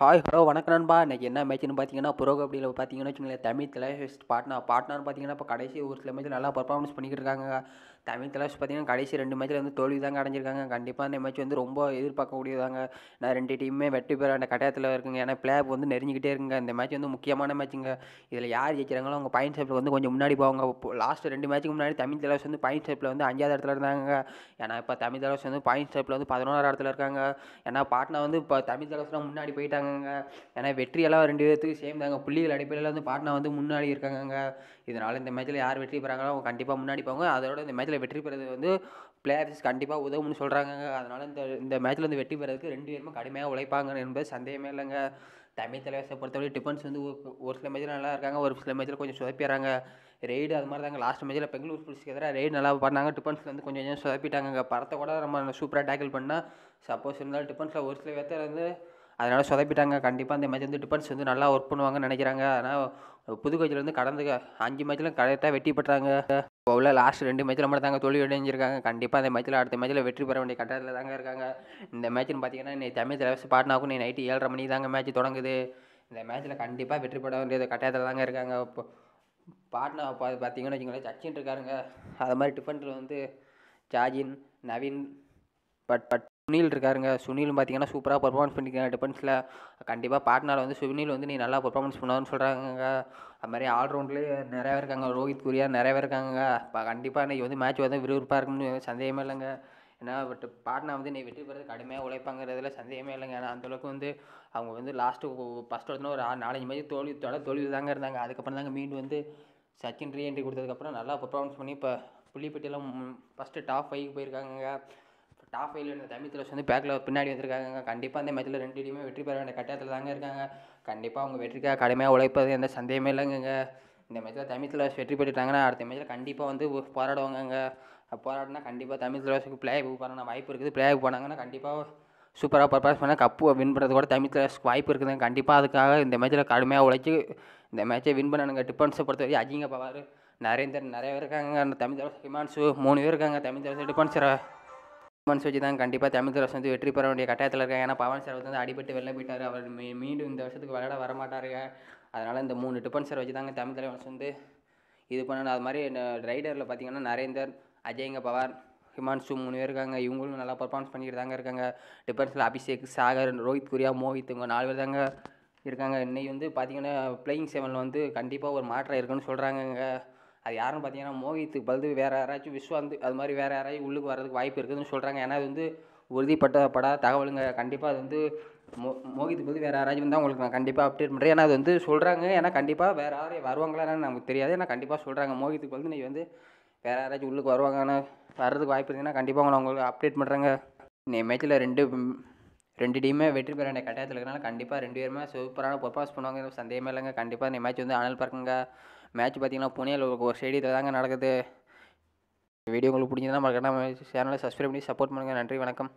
hi hello வணக்கம் நண்பா இன்றைக்கி என்ன மேட்ச்னு பார்த்தீங்கன்னா ப்ரோ அப்படியில் பார்த்தீங்கன்னா வச்சுக்கோங்களேன் தமிழ் தலைவர் பாட்னா பாட்னான்னு பார்த்தீங்கன்னா இப்போ கடைசி ஒரு சில மேட்ச்சில் நல்லா பர்ஃபார்மன்ஸ் பண்ணிக்கிட்டு இருக்காங்க தமிழ் தலைவர்ஸ் பார்த்தீங்கன்னா கடைசி ரெண்டு மேட்ச்சில் வந்து தோல்வி தாங்க அடைஞ்சிருக்காங்க கண்டிப்பாக அந்த மேட்ச் வந்து ரொம்ப எதிர்பார்க்கக்கூடியதாங்க நான் ரெண்டு டீமுமே வெற்றி பெற அந்த கட்டாயத்தில் இருக்குங்க ஏன்னா பிளேப் வந்து நெறிஞ்சிக்கிட்டே இருக்குங்க இந்த மேட்ச் வந்து முக்கியமான மேட்ச்சுங்க இதில் யார் ஜெயிக்கிறாங்களோ அவங்க பாயிண்ட் ஷேப்பில் வந்து கொஞ்சம் முன்னாடி போவாங்க லாஸ்ட் ரெண்டு மேட்ச்சுக்கு முன்னாடி தமிழ் தலைவர் வந்து பாயிண்ட் ஷேப்பில் வந்து அஞ்சாவது இடத்துல இருந்தாங்க ஏன்னா இப்போ தமிழ் தலைவர் வந்து பாயிண்ட் ஷேப்பில் வந்து பதினோராவது இடத்துல இருக்காங்க ஏன்னா பாட்னா வந்து இப்போ தமிழ் தலைவர் முன்னாடி போயிட்டாங்க இருக்காங்கங்க ஏன்னா வெற்றியெல்லாம் ரெண்டு பேர்த்துக்கு சேம் தாங்க புள்ளிகள் அடிப்படையில் வந்து பாட்னா வந்து முன்னாடி இருக்காங்கங்க இதனால் இந்த மேட்ச்சில் யார் வெற்றி பெறாங்களோ அவங்க கண்டிப்பாக முன்னாடி போவாங்க அதோட இந்த மேட்ச்சில் வெற்றி பெறது வந்து பிளேயர்ஸ் கண்டிப்பாக உதவும்னு சொல்கிறாங்க அதனால் இந்த இந்த மேட்ச்சில் வந்து வெற்றி பெறதுக்கு ரெண்டு பேருமே கடுமையாக உழைப்பாங்க என்பது சந்தேகமே இல்லைங்க தமிழ் தலைவர்ஸை பொறுத்தவரை டிஃபன்ஸ் வந்து ஒரு சில மேட்ச்சில் நல்லா இருக்காங்க ஒரு சில மேட்ச்சில் கொஞ்சம் சொதப்பிடுறாங்க ரெய்டு அது மாதிரி தாங்க லாஸ்ட் மேட்சில் பெங்களூர் புலிஸ்க்கு எதிராக ரெய்டு நல்லா பண்ணாங்க டிஃபன்ஸில் வந்து கொஞ்சம் கொஞ்சம் சுதப்பிட்டாங்க படத்தை கூட நம்ம சூப்பராக டேக்கிள் பண்ணால் சப்போஸ் இருந்தாலும் டிஃபன்ஸில் ஒரு சில பேர்த்த வந்து அதனால் சொதப்பிட்டாங்க கண்டிப்பாக அந்த மேட்ச் வந்து டிஃபென்ஸ் வந்து நல்லா ஒர்க் பண்ணுவாங்கன்னு நினைக்கிறாங்க ஆனால் புதுக்கோச்சியில் வந்து கடந்து அஞ்சு மேட்ச்சில் கரெக்டாக வெற்றி பெற்றாங்க இப்போ லாஸ்ட் ரெண்டு மேட்ச்சில் மட்டும் தாங்க தோல்வி அடைஞ்சிருக்காங்க கண்டிப்பாக அந்த மேட்ச்சில் அடுத்த மேட்ச்சில் வெற்றி பெற வேண்டிய கட்டத்தில் தாங்க இருக்காங்க இந்த மேட்ச்சுன்னு பார்த்தீங்கன்னா இன்னைக்கு தமிழ் தலைவர் பாட்னாக்கும் நீ நைட்டு ஏழரை மணிக்கு தாங்க மேட்ச் தொடங்குது இந்த மேட்ச்சில் கண்டிப்பாக வெற்றி பெற வேண்டிய கட்டாயத்தில் தாங்க இருக்காங்க இப்போ பாட்னா பார்த்தீங்கன்னு வச்சுக்கோங்களேன் சச்சின் இருக்காருங்க அது மாதிரி டிஃபெண்டர் வந்து ஜாஜின் நவீன் பட் பட் சுனில் இருக்காருங்க சுனிலும் பார்த்தீங்கன்னா சூப்பராக பர்ஃபார்மன்ஸ் பண்ணிக்கிறாங்க டிஃபென்ஸில் கண்டிப்பாக பாட்னாவில் வந்து சுனில் வந்து நீ நல்லா பர்ஃபார்மன்ஸ் பண்ணுவான்னு சொல்கிறாங்க அது மாதிரி ஆல்ரவுண்ட்லேயே நிறையா இருக்காங்க ரோஹித் குரியா நிறையா இருக்காங்க இப்போ கண்டிப்பாக இன்றைக்கி வந்து மேட்ச் வந்து விறுவிறுப்பாக இருக்குன்னு சந்தேகமே இல்லைங்க ஏன்னா பட் பாட்னா வந்து நீ வெற்றி பெறது கடுமையாக உழைப்பாங்கிறதுல சந்தேகமே இல்லைங்க ஏன்னா அந்தளவுக்கு வந்து அவங்க வந்து லாஸ்ட்டு ஃபஸ்ட் ஒருத்தன ஒரு நாலஞ்சு மணி தோல்வி தொட தோல்வி தாங்க இருந்தாங்க அதுக்கப்புறம் தாங்க மீண்டும் வந்து சச்சின் ரீஎன்ட்ரி கொடுத்ததுக்கப்புறம் நல்லா பர்ஃபார்மன்ஸ் பண்ணி இப்போ புள்ளிப்பட்டியெல்லாம் ஃபஸ்ட்டு டாப் ஃபைவ் போயிருக்காங்க டாப் ஃபைவ்ல இருந்த தமிழ் வந்து பேக்கில் பின்னாடி வந்திருக்காங்க கண்டிப்பாக அந்த மேட்ச்சில் ரெண்டு டீமே வெற்றி பெற வேண்டிய கட்டத்தில் தாங்க இருக்காங்க கண்டிப்பாக அவங்க வெற்றிக்காக கடுமையாக உழைப்பது எந்த சந்தேகமே இல்லைங்க இந்த மேட்ச்சில் தமிழ் வெற்றி பெற்றுட்டாங்கன்னா அடுத்த மேட்சில் கண்டிப்பாக வந்து போராடுவாங்க போராடினா கண்டிப்பாக தமிழ் தலைவருக்கு பிளே போகிறாங்க வாய்ப்பு இருக்குது பிளே போனாங்கன்னா கண்டிப்பாக சூப்பராக பர்ஃபார்மன்ஸ் பண்ணால் கப்பு வின் பண்ணுறது கூட தமிழ் வாய்ப்பு இருக்குதுங்க கண்டிப்பாக அதுக்காக இந்த மேட்ச்சில் கடுமையாக உழைச்சி இந்த மேட்சை வின் பண்ணணுங்க டிஃபென்ஸை பொறுத்த வரைக்கும் அஜிங்க பவார் நரேந்தர் நிறைய பேர் இருக்காங்க அந்த தமிழ் தலைவர் மூணு பேர் இருக்காங்க தமிழ் தலைவர் டிஃபென்ஸரை பவன் வச்சு தான் கண்டிப்பாக தமிழ் அரசு வந்து வெற்றி பெற வேண்டிய கட்டாயத்தில் இருக்காங்க ஏன்னா பவன் சார் வந்து அடிபட்டு வெளில போயிட்டார் அவர் மீ மீண்டும் இந்த வருஷத்துக்கு விளையாட வரமாட்டாருங்க அதனால் இந்த மூணு டிபன் சார் வச்சு தாங்க தமிழ் தலைவன்ஸ் வந்து இது பண்ணணும் அது மாதிரி ரைடரில் பார்த்தீங்கன்னா நரேந்தர் அஜய்ங்க பவார் ஹிமான்சு மூணு பேர் இருக்காங்க இவங்களும் நல்லா பர்ஃபார்மன்ஸ் பண்ணிக்கிட்டு தாங்க இருக்காங்க டிஃபென்ஸில் அபிஷேக் சாகர் ரோஹித் குரியா மோஹித் இவங்க நாலு பேர் தாங்க இருக்காங்க இன்னைக்கு வந்து பார்த்திங்கன்னா பிளேயிங் செவனில் வந்து கண்டிப்பாக ஒரு மாற்றம் இருக்குன்னு சொல்கிறாங்கங்க அது யாருன்னு பார்த்தீங்கன்னா மோகித்துக்கு பதில் வேறு யாராச்சும் விஸ்வாந்து அது மாதிரி வேறு யாராச்சும் உள்ளுக்கு வர்றதுக்கு வாய்ப்பு இருக்குதுன்னு சொல்கிறாங்க ஏன்னா அது வந்து உறுதிப்பட்டப்படாத தகவலுங்க கண்டிப்பாக அது வந்து மோ மோகித் பதில் வேறு யாராச்சும் வந்தால் உங்களுக்கு நான் கண்டிப்பாக அப்டேட் பண்ணுறேன் ஏன்னா அது வந்து சொல்கிறாங்க ஏன்னா கண்டிப்பாக வேறு யாரையும் வருவாங்களான்னு நமக்கு தெரியாது ஏன்னா கண்டிப்பாக சொல்கிறாங்க மோகித்துக்கு பதில் நீ வந்து வேறு யாராச்சும் உள்ளுக்கு வருவாங்கன்னு வர்றதுக்கு வாய்ப்பு இருந்தீங்கன்னா கண்டிப்பாக உங்களை உங்களுக்கு அப்டேட் பண்ணுறாங்க நீ மேட்சில் ரெண்டு ரெண்டு டீமே வெற்றி பெற வேண்டிய கட்டாயத்தில் இருக்கிறனால கண்டிப்பாக ரெண்டு பேருமே சூப்பரான பர்ஃபார்ஸ் பண்ணுவாங்க சந்தேகமே இல்லைங்க கண்டிப்பாக இந்த மேட்ச் வந்து அனல் பார்க்குங்க மேட்ச் பார்த்தீங்கன்னா புனேல ஒரு ஸ்டேடியத்தில் தாங்க நடக்குது வீடியோ உங்களுக்கு பிடிச்சிருந்தா மறக்காம சேனலை சப்ஸ்கிரைப் பண்ணி சப்போர்ட் பண்ணுங்கள் நன்றி வணக்கம்